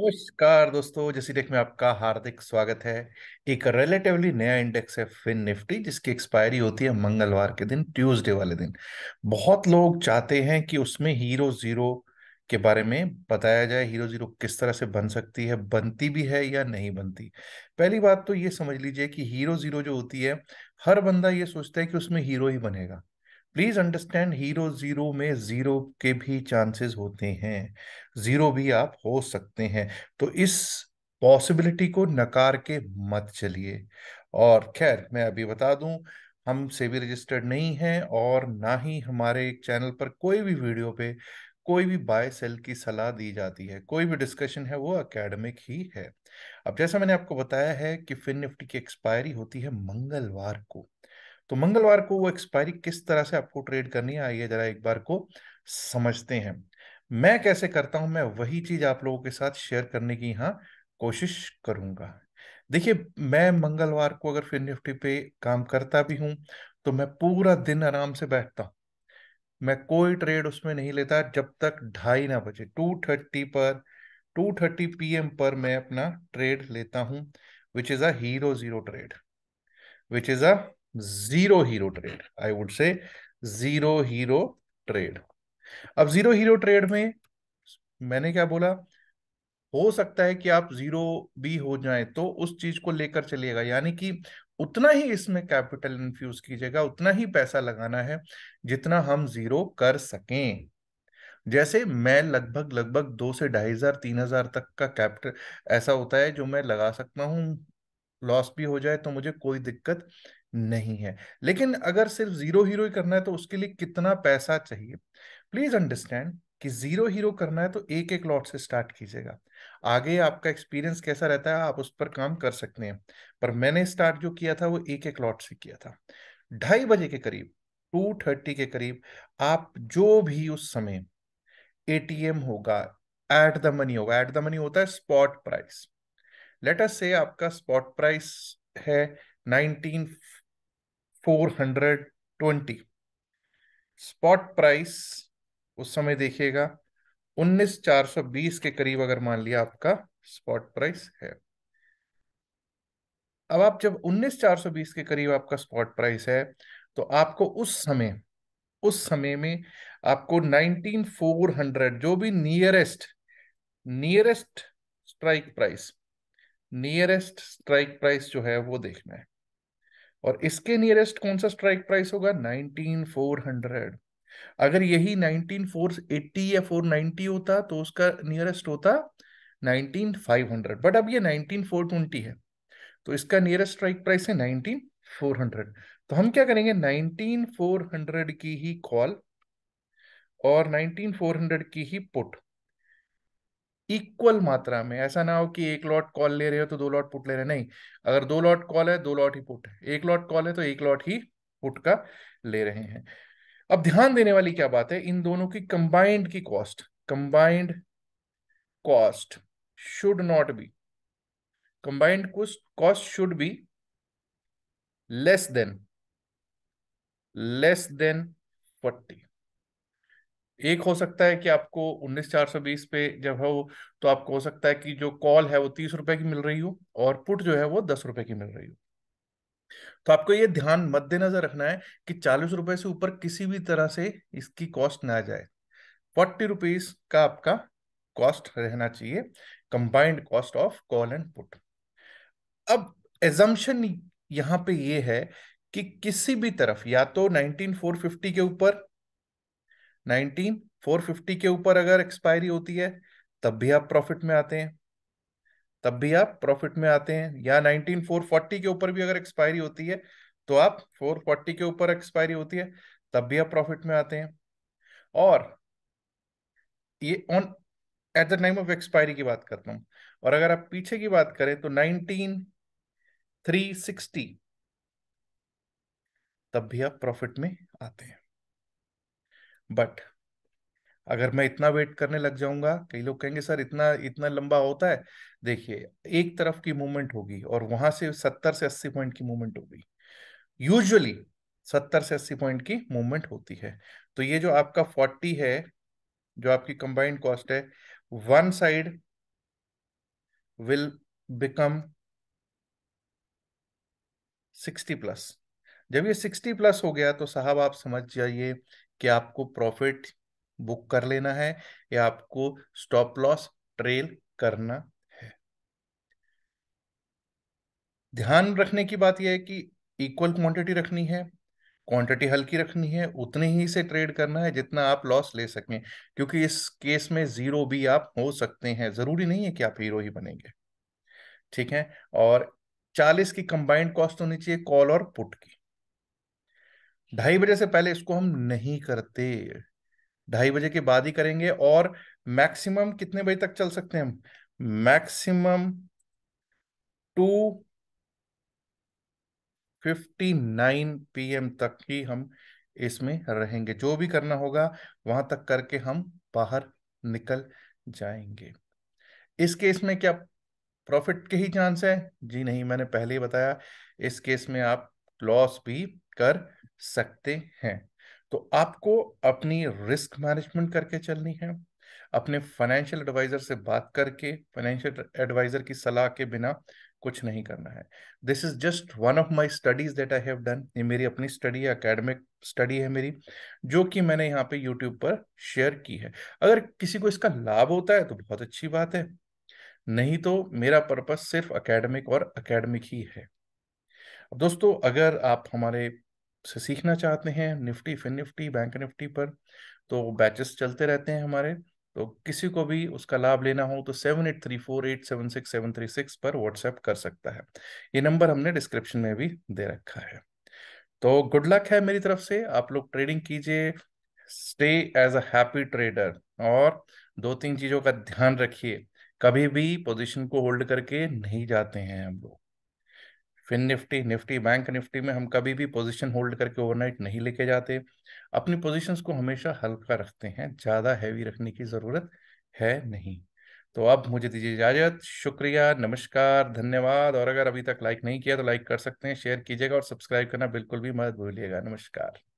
नमस्कार दोस्तों जैसी देख में आपका हार्दिक स्वागत है एक रिलेटिवली नया इंडेक्स है फिन निफ्टी जिसकी एक्सपायरी होती है मंगलवार के दिन ट्यूसडे वाले दिन बहुत लोग चाहते हैं कि उसमें हीरो जीरो के बारे में बताया जाए हीरो जीरो किस तरह से बन सकती है बनती भी है या नहीं बनती पहली बात तो ये समझ लीजिए कि हीरो जीरो जो होती है हर बंदा ये सोचता है कि उसमें हीरो ही बनेगा प्लीज अंडरस्टैंड हीरो जीरो में जीरो के भी चांसेस होते हैं जीरो भी आप हो सकते हैं तो इस पॉसिबिलिटी को नकार के मत चलिए और खैर मैं अभी बता दूं हम भी रजिस्टर्ड नहीं है और ना ही हमारे चैनल पर कोई भी वीडियो पे कोई भी बाय सेल की सलाह दी जाती है कोई भी डिस्कशन है वो एकेडमिक ही है अब जैसा मैंने आपको बताया है कि फिन निफ्टी की एक्सपायरी होती है मंगलवार को तो मंगलवार को वो एक्सपायरी किस तरह से आपको ट्रेड करनी है आइए जरा एक बार को समझते हैं मैं कैसे करता हूं मैं वही चीज आप लोगों के साथ शेयर करने की यहां कोशिश करूंगा देखिए मैं मंगलवार को अगर फिर निफ्टी पे काम करता भी हूं तो मैं पूरा दिन आराम से बैठता हूं मैं कोई ट्रेड उसमें नहीं लेता जब तक ढाई ना बजे टू थर्टी पर टू थर्टी पी पर मैं अपना ट्रेड लेता हूँ which is a hero zero trade which is a zero hero trade I would say zero hero trade अब जीरो हीरो ट्रेड में मैंने क्या बोला हो सकता है कि आप जीरो भी हो जाए तो उस चीज को लेकर चलिएगा यानी कि उतना ही इसमें कैपिटल इन्फ्यूज कीजिएगा उतना ही पैसा लगाना है जितना हम जीरो कर सकें जैसे मैं लगभग लगभग दो से ढाई हजार तीन हजार तक का कैपिटल ऐसा होता है जो मैं लगा सकता हूं लॉस भी हो जाए तो मुझे कोई दिक्कत नहीं है लेकिन अगर सिर्फ जीरो हीरो ही करना है तो उसके लिए कितना पैसा चाहिए प्लीज अंडरस्टैंड कि जीरो हीरो करना है तो एक एक लॉट से स्टार्ट कीजिएगा आगे आपका एक्सपीरियंस कैसा रहता है आप उस पर काम कर सकते हैं पर मैंने स्टार्ट जो किया था वो एक एक लॉट से किया था ढाई बजे के करीब टू थर्टी के करीब आप जो भी उस समय एटीएम होगा एट द मनी होगा एट द मनी होता है स्पॉट प्राइस लेटर से आपका स्पॉट प्राइस है 19,420 स्पॉट प्राइस उस समय देखिएगा 19,420 के करीब अगर मान लिया आपका स्पॉट प्राइस है अब आप जब 19,420 के करीब आपका स्पॉट प्राइस है तो आपको उस समय उस समय में आपको 19,400 जो भी nearest nearest strike price nearest strike price जो है वो देखना है और इसके नियरेस्ट कौन सा स्ट्राइक प्राइस होगा 19400 अगर यही 19480 या 490 होता तो उसका नियरेस्ट होता 19500 बट अब ये 19420 है तो इसका नियरेस्ट स्ट्राइक प्राइस है 19400 तो हम क्या करेंगे 19400 की ही कॉल और 19400 की ही पुट इक्वल मात्रा में ऐसा ना हो कि एक लॉट कॉल ले रहे हो तो दो लॉट पुट ले रहे नहीं अगर दो लॉट कॉल है दो लॉट ही पुट है एक लॉट कॉल है तो एक लॉट ही पुट का ले रहे हैं अब ध्यान देने वाली क्या बात है इन दोनों की कंबाइंड की cost combined cost should not be combined cost should be less than less than forty एक हो सकता है कि आपको उन्नीस चार सौ बीस पे जब है वो तो आपको हो सकता है कि जो कॉल है वो तीस रुपए की मिल रही हो और पुट जो है वो दस रुपए की मिल रही हो तो आपको ये ध्यान मद्देनजर रखना है कि चालीस रुपए से ऊपर किसी भी तरह से इसकी कॉस्ट ना जाए फोर्टी रुपीज का आपका कॉस्ट रहना चाहिए combined cost of call and put अब एजम्पन यहाँ पे ये है कि किसी भी तरफ या तो 19450 के ऊपर नाइनटीन फोर फिफ्टी के ऊपर अगर एक्सपायरी होती है तब भी आप प्रॉफिट में आते हैं तब भी आप प्रॉफिट में आते हैं या नाइनटीन फोर फोर्टी के ऊपर भी अगर एक्सपायरी होती है तो आप फोर फोर्टी के ऊपर एक्सपायरी होती है तब भी आप प्रॉफिट में आते हैं और ये on at the time of expiry की बात करता हूं और अगर आप पीछे की बात करें तो नाइनटीन थ्री सिक्सटी तब भी आप प्रॉफिट में आते हैं बट अगर मैं इतना वेट करने लग जाऊंगा कई लोग कहेंगे सर इतना इतना लंबा होता है देखिए एक तरफ की मूवमेंट होगी और वहां से सत्तर से अस्सी पॉइंट की मूवमेंट होगी यूजली सत्तर से अस्सी पॉइंट की मूवमेंट होती है तो ये जो आपका फोर्टी है जो आपकी कंबाइंड कॉस्ट है one side will become sixty plus जब ये सिक्सटी प्लस हो गया तो साहब आप समझ जाइए कि आपको प्रॉफिट बुक कर लेना है या आपको स्टॉप लॉस ट्रेल करना है ध्यान रखने की बात यह है कि इक्वल क्वांटिटी रखनी है क्वांटिटी हल्की रखनी है उतने ही से ट्रेड करना है जितना आप लॉस ले सकें क्योंकि इस केस में जीरो भी आप हो सकते हैं जरूरी नहीं है कि आप हीरो ही बनेंगे ठीक है और चालीस की कंबाइंड कॉस्ट होनी चाहिए कॉल और पुट की ढाई बजे से पहले इसको हम नहीं करते ढाई बजे के बाद ही करेंगे और मैक्सिमम कितने बजे तक चल सकते हैं हम maximum two fifty nine P तक ही हम इसमें रहेंगे जो भी करना होगा वहां तक करके हम बाहर निकल जाएंगे इस केस में क्या प्रॉफिट के ही चांस है जी नहीं मैंने पहले ही बताया इस केस में आप लॉस भी कर सकते हैं तो आपको अपनी रिस्क मैनेजमेंट करके चलनी है अपने फाइनेंशियल एडवाइजर से बात करके फाइनेंशियल एडवाइजर की सलाह के बिना कुछ नहीं करना है this is just one of my studies that I have done ये मेरी अपनी स्टडी है अकेडमिक स्टडी है मेरी जो कि मैंने यहाँ पे यूट्यूब पर शेयर की है अगर किसी को इसका लाभ होता है तो बहुत अच्छी बात है नहीं तो मेरा पर्पज सिर्फ अकेडमिक और अकेडमिक ही है दोस्तों अगर आप हमारे से सीखना चाहते हैं Nifty Fin Nifty Bank Nifty पर तो बैचेस चलते रहते हैं हमारे तो किसी को भी उसका लाभ लेना हो तो seven eight three four eight seven six seven three six पर व्हाट्सएप कर सकता है ये नंबर हमने डिस्क्रिप्शन में भी दे रखा है तो गुड लक है मेरी तरफ से आप लोग ट्रेडिंग कीजिए stay as a happy trader और दो तीन चीज़ों का ध्यान रखिए कभी भी पोजीशन को होल्ड करके नहीं जाते हैं हम लोग Fin Nifty Nifty Bank Nifty में हम कभी भी पोजीशन होल्ड करके ओवरनाइट नहीं लेके जाते अपनी पोजीशंस को हमेशा हल्का रखते हैं ज़्यादा हैवी रखने की ज़रूरत है नहीं तो अब मुझे दीजिए इजाज़त शुक्रिया नमस्कार धन्यवाद और अगर अभी तक लाइक नहीं किया तो लाइक कर सकते हैं शेयर कीजिएगा और सब्सक्राइब करना बिल्कुल भी मत भूलिएगा नमस्कार